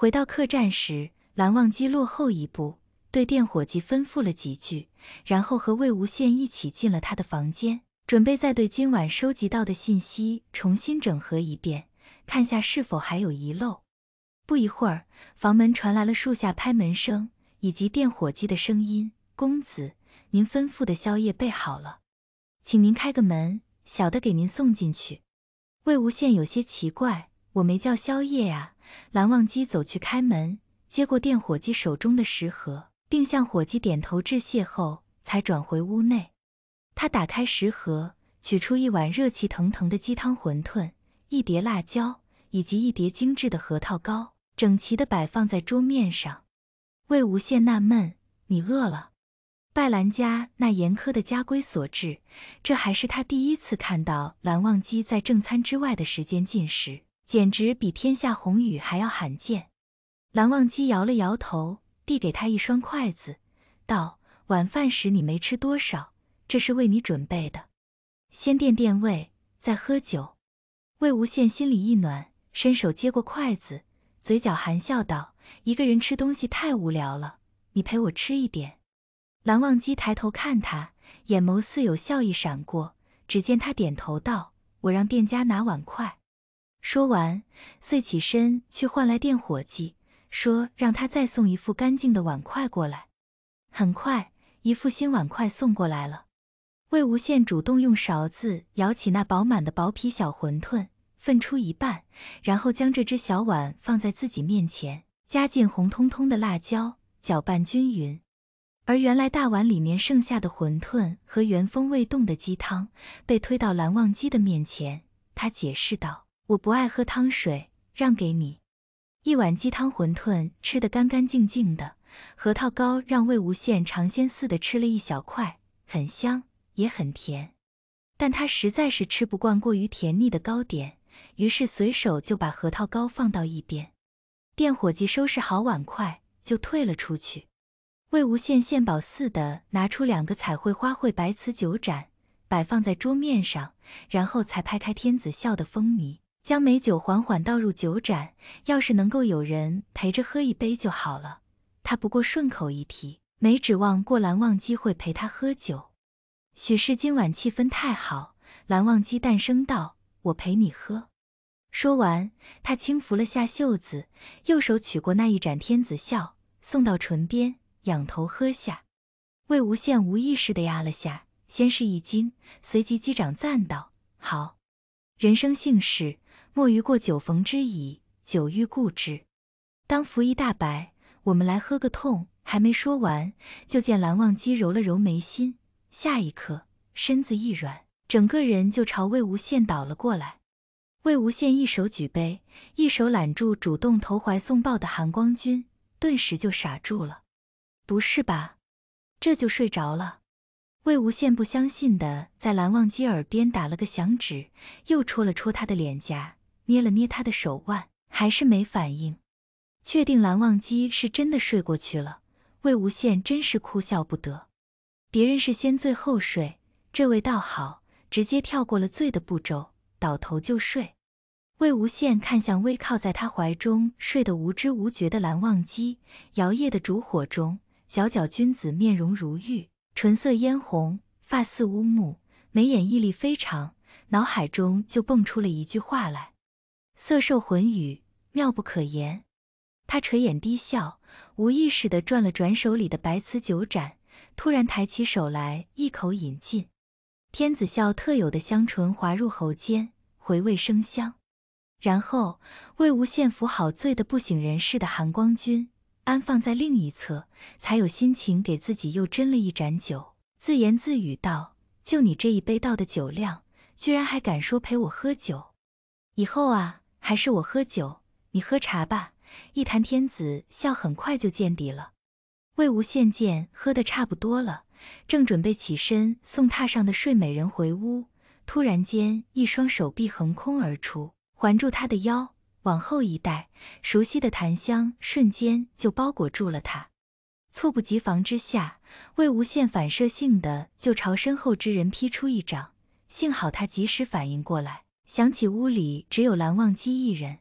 回到客栈时，蓝忘机落后一步，对店伙计吩咐了几句，然后和魏无羡一起进了他的房间，准备再对今晚收集到的信息重新整合一遍，看下是否还有遗漏。不一会儿，房门传来了树下拍门声，以及电火机的声音：“公子，您吩咐的宵夜备好了，请您开个门，小的给您送进去。”魏无羡有些奇怪：“我没叫宵夜啊。”蓝忘机走去开门，接过店伙计手中的食盒，并向伙计点头致谢后，才转回屋内。他打开食盒，取出一碗热气腾腾的鸡汤馄饨，一碟辣椒，以及一碟精致的核桃糕，整齐地摆放在桌面上。魏无羡纳闷：“你饿了？”拜兰家那严苛的家规所致，这还是他第一次看到蓝忘机在正餐之外的时间进食。简直比天下红雨还要罕见。蓝忘机摇了摇头，递给他一双筷子，道：“晚饭时你没吃多少，这是为你准备的，先垫垫胃，再喝酒。”魏无羡心里一暖，伸手接过筷子，嘴角含笑道：“一个人吃东西太无聊了，你陪我吃一点。”蓝忘机抬头看他，眼眸似有笑意闪过，只见他点头道：“我让店家拿碗筷。”说完，遂起身去唤来店伙计，说让他再送一副干净的碗筷过来。很快，一副新碗筷送过来了。魏无羡主动用勺子舀起那饱满的薄皮小馄饨，分出一半，然后将这只小碗放在自己面前，加进红彤彤的辣椒，搅拌均匀。而原来大碗里面剩下的馄饨和原封未动的鸡汤，被推到蓝忘机的面前。他解释道。我不爱喝汤水，让给你一碗鸡汤馄饨，吃得干干净净的。核桃糕让魏无羡尝鲜似的吃了一小块，很香也很甜，但他实在是吃不惯过于甜腻的糕点，于是随手就把核桃糕放到一边。店伙计收拾好碗筷就退了出去。魏无羡献宝似的拿出两个彩绘花卉白瓷酒盏，摆放在桌面上，然后才拍开天子笑的风靡。将美酒缓缓倒入酒盏，要是能够有人陪着喝一杯就好了。他不过顺口一提，没指望过蓝忘机会陪他喝酒。许是今晚气氛太好，蓝忘机淡声道：“我陪你喝。”说完，他轻拂了下袖子，右手取过那一盏天子笑，送到唇边，仰头喝下。魏无羡无意识的压了下，先是一惊，随即击掌赞道：“好，人生幸事。”莫于过酒逢知矣，酒欲故之。当浮一大白，我们来喝个痛。还没说完，就见蓝忘机揉了揉眉心，下一刻身子一软，整个人就朝魏无羡倒了过来。魏无羡一手举杯，一手揽住主动投怀送抱的含光君，顿时就傻住了。不是吧？这就睡着了？魏无羡不相信的在蓝忘机耳边打了个响指，又戳了戳他的脸颊。捏了捏他的手腕，还是没反应。确定蓝忘机是真的睡过去了，魏无羡真是哭笑不得。别人是先醉后睡，这位倒好，直接跳过了醉的步骤，倒头就睡。魏无羡看向微靠在他怀中睡得无知无觉的蓝忘机，摇曳的烛火中，皎皎君子面容如玉，唇色嫣红，发似乌木，眉眼毅力非常，脑海中就蹦出了一句话来。色兽魂语妙不可言，他垂眼低笑，无意识地转了转手里的白瓷酒盏，突然抬起手来一口饮尽。天子笑特有的香醇滑入喉间，回味生香。然后魏无羡扶好醉得不省人事的含光君，安放在另一侧，才有心情给自己又斟了一盏酒，自言自语道：“就你这一杯倒的酒量，居然还敢说陪我喝酒？以后啊。”还是我喝酒，你喝茶吧。一坛天子笑很快就见底了。魏无羡见喝得差不多了，正准备起身送榻上的睡美人回屋，突然间一双手臂横空而出，环住他的腰，往后一带，熟悉的檀香瞬间就包裹住了他。猝不及防之下，魏无羡反射性的就朝身后之人劈出一掌，幸好他及时反应过来。想起屋里只有蓝忘机一人，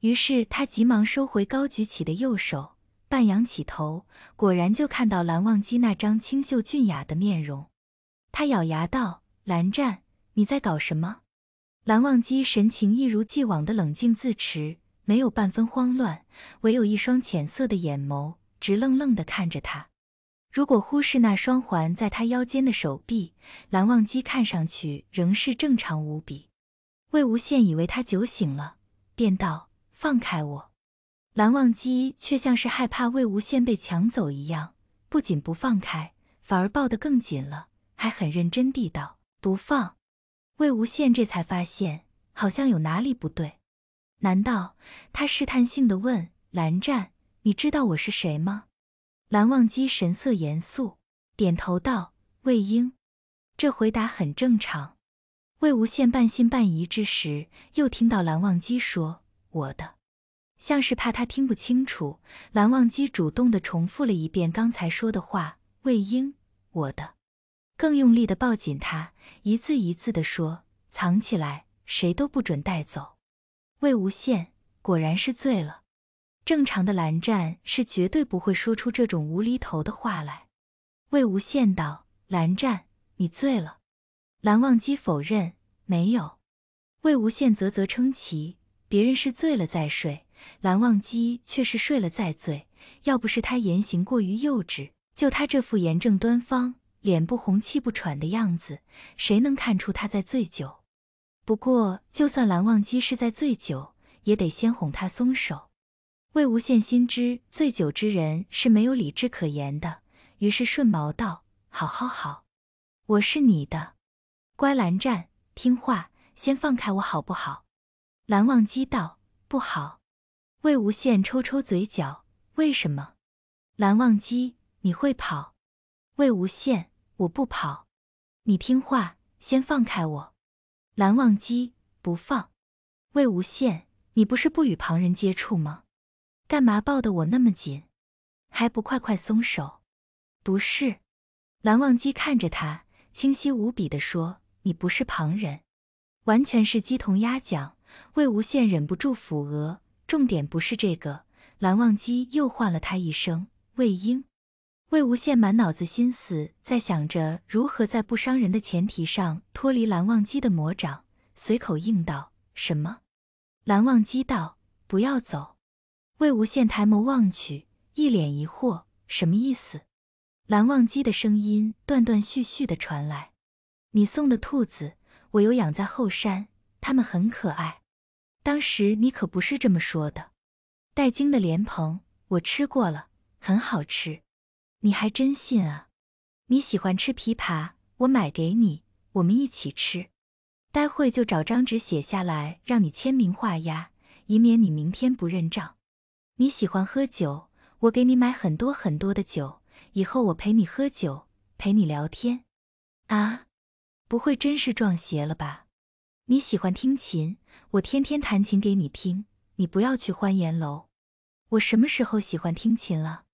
于是他急忙收回高举起的右手，半仰起头，果然就看到蓝忘机那张清秀俊雅的面容。他咬牙道：“蓝湛，你在搞什么？”蓝忘机神情一如既往的冷静自持，没有半分慌乱，唯有一双浅色的眼眸直愣愣的看着他。如果忽视那双环在他腰间的手臂，蓝忘机看上去仍是正常无比。魏无羡以为他酒醒了，便道：“放开我。”蓝忘机却像是害怕魏无羡被抢走一样，不仅不放开，反而抱得更紧了，还很认真地道：“不放。”魏无羡这才发现，好像有哪里不对。难道他试探性地问蓝湛：“你知道我是谁吗？”蓝忘机神色严肃，点头道：“魏婴。”这回答很正常。魏无羡半信半疑之时，又听到蓝忘机说：“我的。”像是怕他听不清楚，蓝忘机主动的重复了一遍刚才说的话。魏婴，我的，更用力的抱紧他，一字一字的说：“藏起来，谁都不准带走。”魏无羡果然是醉了。正常的蓝湛是绝对不会说出这种无厘头的话来。魏无羡道：“蓝湛，你醉了。”蓝忘机否认没有，魏无羡啧啧称奇。别人是醉了再睡，蓝忘机却是睡了再醉。要不是他言行过于幼稚，就他这副严正端方、脸不红气不喘的样子，谁能看出他在醉酒？不过，就算蓝忘机是在醉酒，也得先哄他松手。魏无羡心知醉酒之人是没有理智可言的，于是顺毛道：“好好好，我是你的。”乖，蓝湛，听话，先放开我好不好？蓝忘机道：“不好。”魏无羡抽抽嘴角：“为什么？”蓝忘机：“你会跑。”魏无羡：“我不跑，你听话，先放开我。”蓝忘机：“不放。”魏无羡：“你不是不与旁人接触吗？干嘛抱得我那么紧？还不快快松手？”不是。蓝忘机看着他，清晰无比的说。你不是旁人，完全是鸡同鸭讲。魏无羡忍不住抚额，重点不是这个。蓝忘机又唤了他一声“魏婴”。魏无羡满脑子心思在想着如何在不伤人的前提上脱离蓝忘机的魔掌，随口应道：“什么？”蓝忘机道：“不要走。”魏无羡抬眸望去，一脸疑惑：“什么意思？”蓝忘机的声音断断续续的传来。你送的兔子，我有养在后山，它们很可爱。当时你可不是这么说的。带茎的莲蓬，我吃过了，很好吃。你还真信啊？你喜欢吃枇杷，我买给你，我们一起吃。待会就找张纸写下来，让你签名画押，以免你明天不认账。你喜欢喝酒，我给你买很多很多的酒，以后我陪你喝酒，陪你聊天。啊？不会真是撞邪了吧？你喜欢听琴，我天天弹琴给你听。你不要去欢颜楼。我什么时候喜欢听琴了？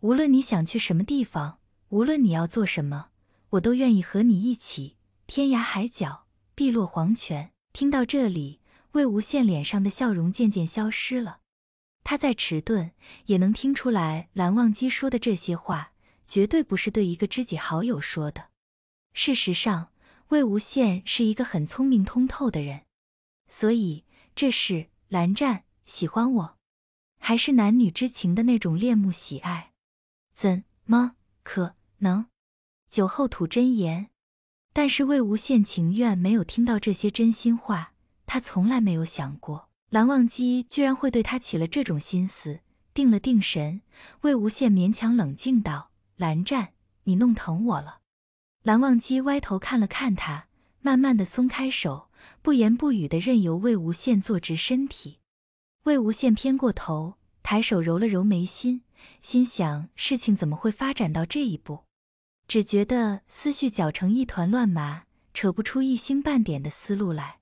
无论你想去什么地方，无论你要做什么，我都愿意和你一起，天涯海角，碧落黄泉。听到这里，魏无羡脸上的笑容渐渐消失了。他再迟钝，也能听出来蓝忘机说的这些话，绝对不是对一个知己好友说的。事实上。魏无羡是一个很聪明通透的人，所以这是蓝湛喜欢我，还是男女之情的那种恋慕喜爱？怎么可能？酒后吐真言。但是魏无羡情愿没有听到这些真心话。他从来没有想过蓝忘机居然会对他起了这种心思。定了定神，魏无羡勉强冷静道：“蓝湛，你弄疼我了。”蓝忘机歪头看了看他，慢慢的松开手，不言不语的任由魏无羡坐直身体。魏无羡偏过头，抬手揉了揉眉心，心想事情怎么会发展到这一步？只觉得思绪搅成一团乱麻，扯不出一星半点的思路来。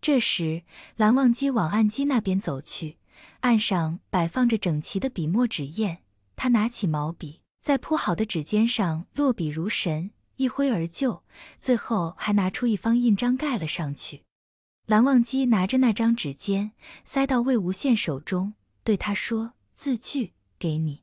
这时，蓝忘机往案基那边走去，案上摆放着整齐的笔墨纸砚，他拿起毛笔，在铺好的纸尖上落笔如神。一挥而就，最后还拿出一方印章盖了上去。蓝忘机拿着那张纸笺塞到魏无羡手中，对他说：“字据给你。”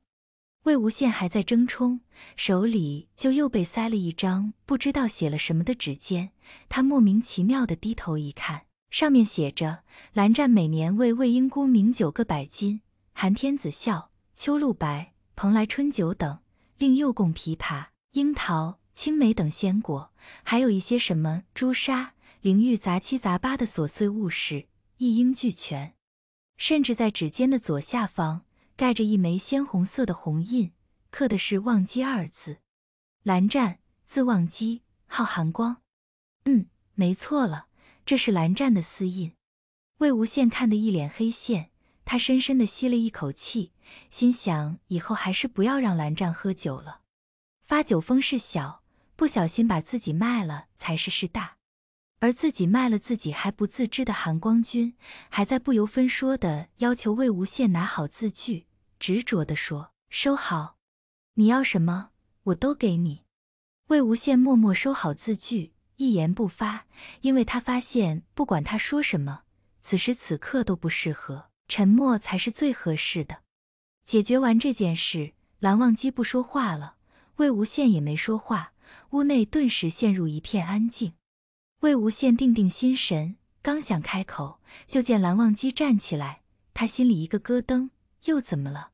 魏无羡还在争冲，手里就又被塞了一张不知道写了什么的纸笺。他莫名其妙地低头一看，上面写着：“蓝湛每年为魏婴沽名酒各百斤，寒天子笑、秋露白、蓬莱春酒等，另又供琵琶、樱桃。”青梅等鲜果，还有一些什么朱砂、灵玉，杂七杂八的琐碎物事，一应俱全。甚至在指尖的左下方盖着一枚鲜红色的红印，刻的是“忘机”二字。蓝湛，字忘机，号寒光。嗯，没错了，这是蓝湛的私印。魏无羡看得一脸黑线，他深深地吸了一口气，心想：以后还是不要让蓝湛喝酒了，发酒疯事小。不小心把自己卖了才是事大，而自己卖了自己还不自知的韩光君，还在不由分说的要求魏无羡拿好字据，执着地说：“收好，你要什么我都给你。”魏无羡默默收好字据，一言不发，因为他发现不管他说什么，此时此刻都不适合，沉默才是最合适的。解决完这件事，蓝忘机不说话了，魏无羡也没说话。屋内顿时陷入一片安静，魏无羡定定心神，刚想开口，就见蓝忘机站起来，他心里一个咯噔，又怎么了？